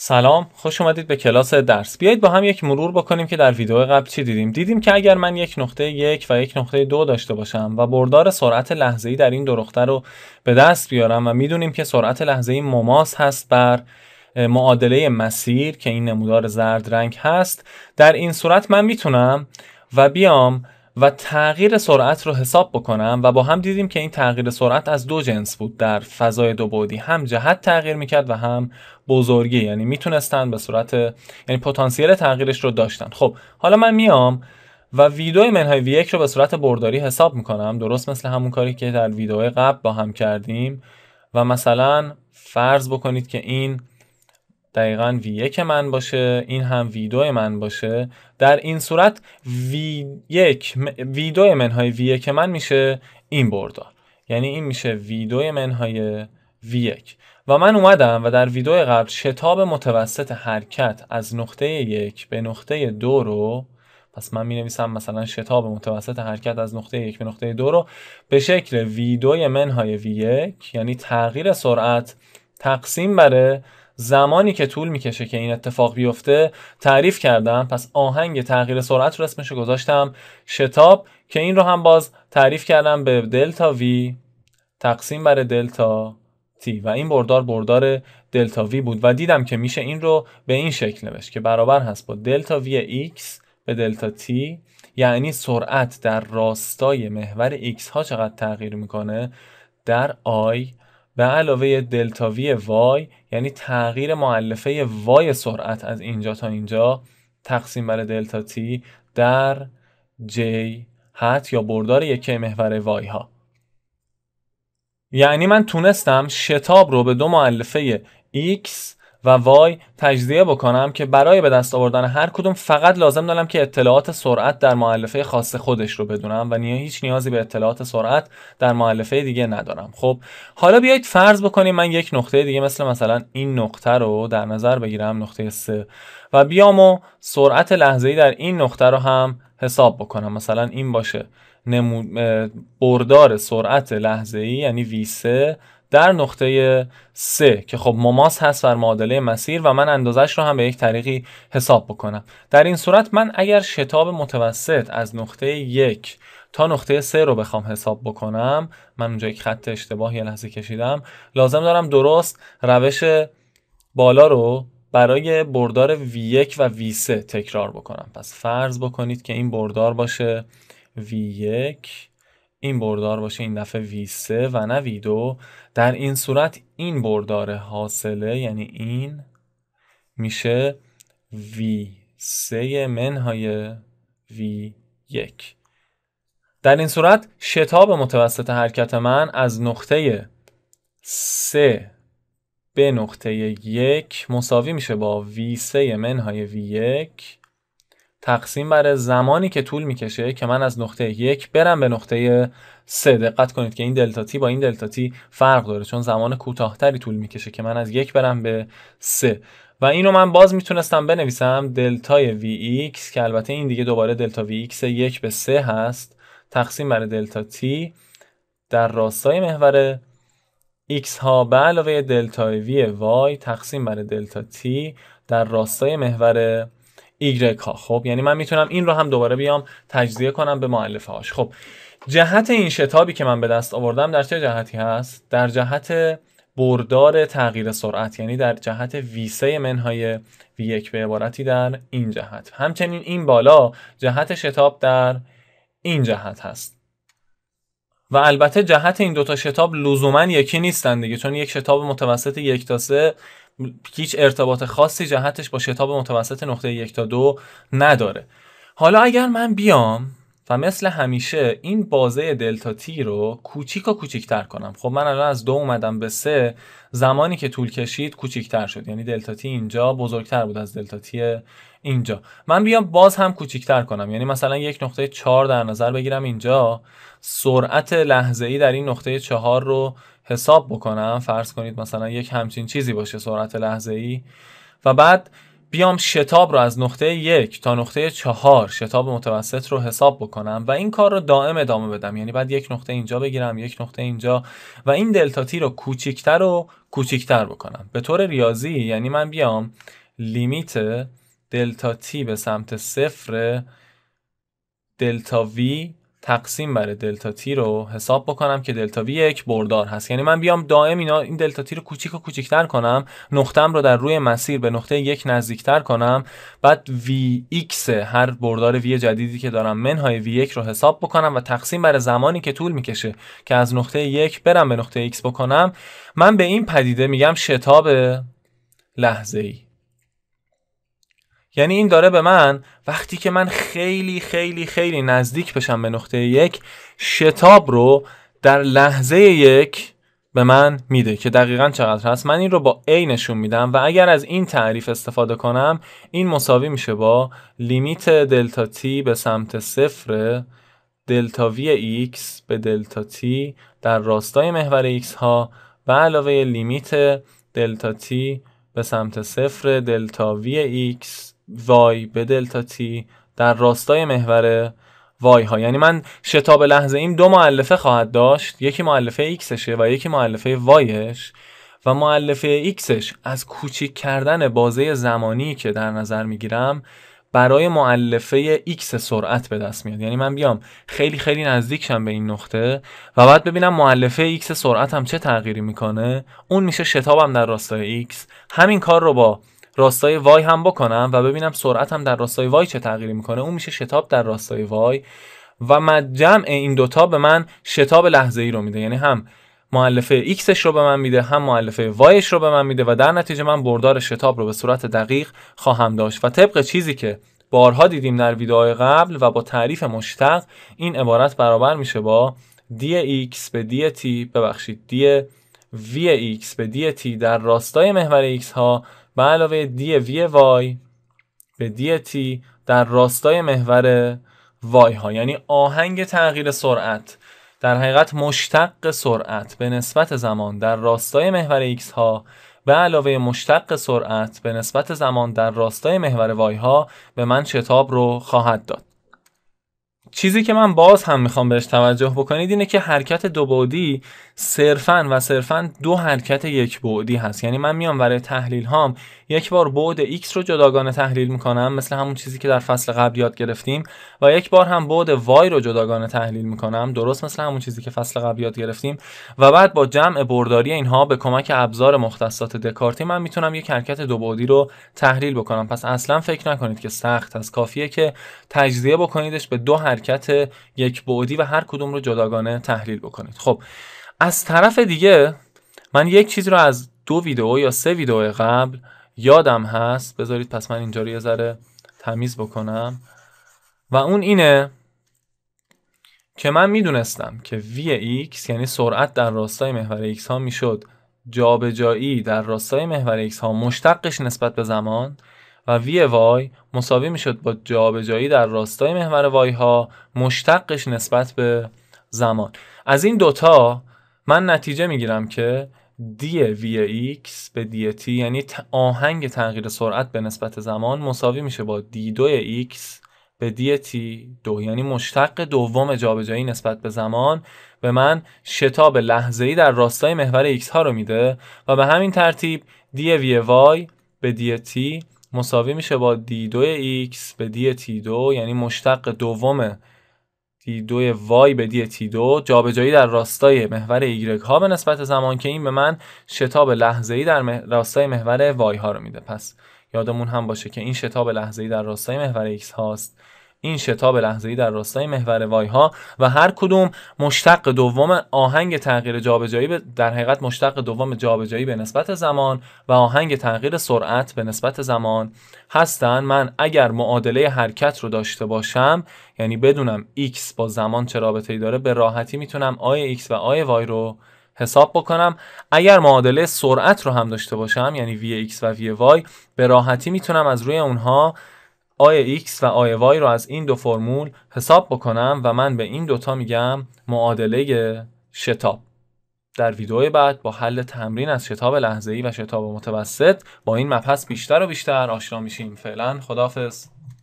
سلام خوش اومدید به کلاس درس بیایید با هم یک مرور بکنیم که در ویدیو قبل چی دیدیم دیدیم که اگر من یک نقطه یک و یک نقطه دو داشته باشم و بردار سرعت لحظه‌ای در این دو رو به دست بیارم و میدونیم که سرعت لحظه‌ای مماس هست بر معادله مسیر که این نمودار زرد رنگ هست در این صورت من میتونم و بیام و تغییر سرعت رو حساب بکنم و با هم دیدیم که این تغییر سرعت از دو جنس بود در فضای دو بعدی هم جهت تغییر میکرد و هم بزرگی یعنی میتونستن به صورت یعنی پتانسیل تغییرش رو داشتن خب حالا من میام و ویدئوی منهای وی یک رو به صورت برداری حساب میکنم درست مثل همون کاری که در ویدئوی قبل با هم کردیم و مثلا فرض بکنید که این دقیقا V1 من باشه این هم V2 من باشه در این صورت V1 V2 منهای V1 من میشه این بردار یعنی این میشه V2 منهای V1 و من اومدم و در ویدیو قبل شتاب متوسط حرکت از نقطه یک به نقطه دو رو پس من می نویسم مثلا شتاب متوسط حرکت از نقطه یک به نقطه دو رو به شکل v منهای V1 یعنی تغییر سرعت تقسیم بر زمانی که طول میکشه که این اتفاق بیفته تعریف کردم پس آهنگ تغییر سرعت رو اسمش گذاشتم شتاب که این رو هم باز تعریف کردم به دلتا وی تقسیم بر دلتا تی و این بردار بردار دلتا وی بود و دیدم که میشه این رو به این شکل نوشت که برابر هست با دلتا وی ایکس به دلتا تی یعنی سرعت در راستای محور ایکس ها چقدر تغییر میکنه در آی به علاوه دلتا وی وای یعنی تغییر معلفه وای سرعت از اینجا تا اینجا تقسیم بر دلتا تی در جی حت یا بردار یکی محور وای ها یعنی من تونستم شتاب رو به دو معلفه ایکس و وای تجزیه بکنم که برای به دست آوردن هر کدوم فقط لازم دارم که اطلاعات سرعت در معلفه خاص خودش رو بدونم و نیا هیچ نیازی به اطلاعات سرعت در معلفه دیگه ندارم خب حالا بیایید فرض بکنیم من یک نقطه دیگه مثل مثلا این نقطه رو در نظر بگیرم نقطه 3 و بیام و سرعت لحظه‌ای در این نقطه رو هم حساب بکنم مثلا این باشه نمو... بردار سرعت ای یعنی V3 در نقطه 3 که خب مماس هست بر معادله مسیر و من اندازش رو هم به یک طریقی حساب بکنم در این صورت من اگر شتاب متوسط از نقطه یک تا نقطه سه رو بخوام حساب بکنم من اونجا یک خط اشتباه یه لحظه کشیدم لازم دارم درست روش بالا رو برای بردار V1 و V3 تکرار بکنم پس فرض بکنید که این بردار باشه V1 این بردار باشه این دفعه v 3 و نه v 2 در این صورت این بردار حاصله یعنی این میشه v 3 منهای v 1 در این صورت شتاب متوسط حرکت من از نقطه 3 به نقطه 1 مساوی میشه با v 3 منهای v 1 تقسیم بر زمانی که طول میکشه که من از نقطه یک برم به نقطه سه دقت کنید که این دلتا تی با این دلتا تی فرق داره چون زمان کوتاهتری طول میکشه که من از یک برم به سه و اینو من باز میتونستم بنویسم دلتای وی ایکس که البته این دیگه دوباره دلتا وی ایکس یک به سه هست تقسیم بر دلتا تی در راستای محور x ها به علاوه دلتا وی وای تقسیم بر دلتا تی در راستای محور ایگره خب یعنی من میتونم این رو هم دوباره بیام تجزیه کنم به معلفه هاش خب جهت این شتابی که من به دست آوردم در چه جهتی هست در جهت بردار تغییر سرعت یعنی در جهت ویسه منهای وی یک به عبارتی در این جهت همچنین این بالا جهت شتاب در این جهت هست و البته جهت این دوتا شتاب لزوما یکی نیستن دیگه چون یک شتاب متوسط یک تا سه هیچ ارتباط خاصی جهتش با شتاب متوسط نقطه یک تا دو نداره حالا اگر من بیام و مثل همیشه این بازه دلتا تی رو کوچیک و کوچیکتر کنم خب من الان از دو اومدم به سه زمانی که طول کشید کوچیکتر شد یعنی دلتا تی اینجا بزرگتر بود از دلتا تی اینجا من بیام باز هم کوچیکتر کنم یعنی مثلا یک نقطه چهار در نظر بگیرم اینجا سرعت لحظه ای در این نقطه چهار رو حساب بکنم فرض کنید مثلا یک همچین چیزی باشه سرعت لحظه ای و بعد بیام شتاب رو از نقطه یک تا نقطه چهار شتاب متوسط رو حساب بکنم و این کار رو دائم ادامه بدم یعنی بعد یک نقطه اینجا بگیرم یک نقطه اینجا و این دلتا تی رو کوچیکتر و کوچیکتر بکنم به طور ریاضی یعنی من بیام لیمیت دلتا تی به سمت صفر دلتا وی تقسیم بر دلتا تی رو حساب بکنم که دلتا وی یک بردار هست یعنی من بیام دائم اینا این دلتا تی رو کوچیک و کوچیکتر کنم نقطم رو در روی مسیر به نقطه یک نزدیکتر کنم بعد وی ایکس هر بردار وی جدیدی که دارم منهای وی یک رو حساب بکنم و تقسیم بر زمانی که طول میکشه که از نقطه یک برم به نقطه ایکس بکنم من به این پدیده میگم شتاب لحظه ای یعنی این داره به من وقتی که من خیلی خیلی خیلی نزدیک بشم به نقطه یک شتاب رو در لحظه یک به من میده که دقیقا چقدر هست من این رو با A نشون میدم و اگر از این تعریف استفاده کنم این مساوی میشه با لیمیت دلتا تی به سمت صفر دلتا وی ایکس به دلتا تی در راستای محور ایکس ها و علاوه لیمیت دلتا تی به سمت صفر دلتا وی ایکس وای به دلتا تی در راستای محور وای ها یعنی من شتاب لحظه ایم دو معلفه خواهد داشت یکی معلفه ایکسشه و یکی معلفه وایش و معلفه ایکسش از کوچیک کردن بازه زمانی که در نظر میگیرم برای معلفه ایکس سرعت به دست میاد یعنی من بیام خیلی خیلی نزدیک شم به این نقطه و بعد ببینم معلفه ایکس سرعتم چه تغییری میکنه اون میشه شتابم در راستای ایکس همین کار رو با راستای وای هم بکنم و ببینم سرعتم در راستای وای چه تغییری میکنه اون میشه شتاب در راستای وای و جمع این دوتا به من شتاب لحظه ای رو میده یعنی هم معلفه ایکسش رو به من میده هم معلفه وایش رو به من میده و در نتیجه من بردار شتاب رو به صورت دقیق خواهم داشت و طبق چیزی که بارها دیدیم در ویدئوهای قبل و با تعریف مشتق این عبارت برابر میشه با دی ایکس به دی تی ببخشید دی وی به دی تی در راستای محور x ها به علاوه دی وی وای به دی تی در راستای محور وای ها یعنی آهنگ تغییر سرعت در حقیقت مشتق سرعت به نسبت زمان در راستای محور ایکس ها به علاوه مشتق سرعت به نسبت زمان در راستای محور وای ها به من شتاب رو خواهد داد چیزی که من باز هم میخوام بهش توجه بکنید اینه که حرکت دو بعدی صرفا و صرفا دو حرکت یک بعدی هست یعنی من میام برای تحلیل هام یک بار بعد x رو جداگانه تحلیل میکنم مثل همون چیزی که در فصل قبل یاد گرفتیم و یک بار هم بعد y رو جداگانه تحلیل میکنم درست مثل همون چیزی که فصل قبل یاد گرفتیم و بعد با جمع برداری اینها به کمک ابزار مختصات دکارتی من میتونم یک حرکت دو بعدی رو تحلیل بکنم پس اصلا فکر نکنید که سخت از کافیه که تجزیه بکنیدش به دو حرکت یک بعدی و هر کدوم رو جداگانه تحلیل بکنید خب از طرف دیگه من یک چیزی رو از دو ویدیو یا سه ویدیو قبل یادم هست بذارید پس من اینجا رو یه ذره تمیز بکنم و اون اینه که من میدونستم که Vx یعنی سرعت در راستای محور x ها میشد جابجایی در راستای محور x ها مشتقش نسبت به زمان و وی وای مساوی میشد با جابجایی در راستای محور وای ها مشتقش نسبت به زمان از این دوتا من نتیجه میگیرم که دی وی ایکس به دی تی یعنی آهنگ تغییر سرعت به نسبت زمان مساوی میشه با دی دو ایکس به دی تی دو یعنی مشتق دوم جابجایی نسبت به زمان به من شتاب لحظه ای در راستای محور ایکس ها رو میده و به همین ترتیب دی وی وای به دی تی مساوی میشه با دی دو ایکس به دی تی دو یعنی مشتق دوم دی دو وای به دی تی دو جابجایی در راستای محور ایگرگ ها به نسبت زمان که این به من شتاب لحظه ای در راستای محور وای ها رو میده پس یادمون هم باشه که این شتاب لحظه ای در راستای محور ایکس هاست این شتاب لحظه‌ای در راستای محور وای ها و هر کدوم مشتق دوم آهنگ تغییر جابجایی در حقیقت مشتق دوم جابجایی به نسبت زمان و آهنگ تغییر سرعت به نسبت زمان هستن من اگر معادله حرکت رو داشته باشم یعنی بدونم x با زمان چه رابطه‌ای داره به راحتی میتونم آی x و آی وای رو حساب بکنم اگر معادله سرعت رو هم داشته باشم یعنی vx و vy به راحتی میتونم از روی اونها آی x و آی وای رو از این دو فرمول حساب بکنم و من به این دوتا میگم معادله شتاب در ویدیو بعد با حل تمرین از شتاب لحظه‌ای و شتاب متوسط با این مبحث بیشتر و بیشتر آشنا میشیم فعلا خدافظ